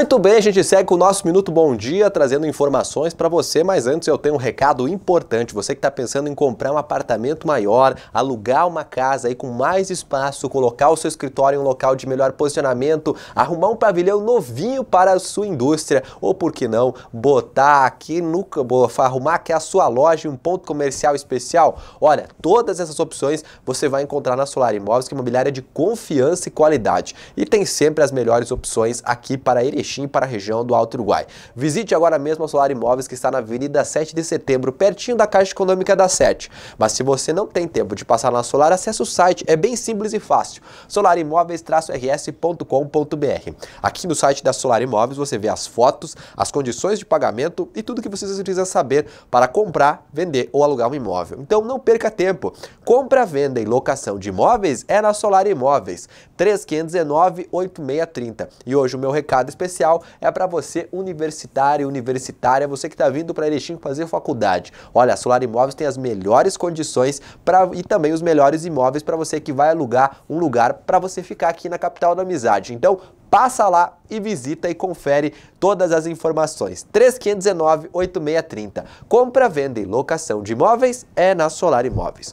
Muito bem, a gente segue com o nosso Minuto Bom Dia, trazendo informações para você, mas antes eu tenho um recado importante. Você que está pensando em comprar um apartamento maior, alugar uma casa aí com mais espaço, colocar o seu escritório em um local de melhor posicionamento, arrumar um pavilhão novinho para a sua indústria, ou por que não, botar aqui no arrumar aqui a sua loja um ponto comercial especial. Olha, todas essas opções você vai encontrar na Solar Imóveis, que é imobiliária de confiança e qualidade. E tem sempre as melhores opções aqui para Erechim Erechim para a região do Alto Uruguai. Visite agora mesmo a Solar Imóveis que está na Avenida 7 de Setembro, pertinho da Caixa Econômica da 7. Mas se você não tem tempo de passar na Solar, acesse o site, é bem simples e fácil. solarimóveis-rs.com.br. Aqui no site da Solar Imóveis você vê as fotos, as condições de pagamento e tudo que você precisa saber para comprar, vender ou alugar um imóvel. Então não perca tempo. Compra, venda e locação de imóveis é na Solar Imóveis, 3519 8630. E hoje o meu recado especial especial é para você universitário, universitária, você que está vindo para Erechim fazer faculdade. Olha, a Solar Imóveis tem as melhores condições pra, e também os melhores imóveis para você que vai alugar um lugar para você ficar aqui na capital da amizade. Então, passa lá e visita e confere todas as informações. 3519 8630. Compra, venda e locação de imóveis é na Solar Imóveis.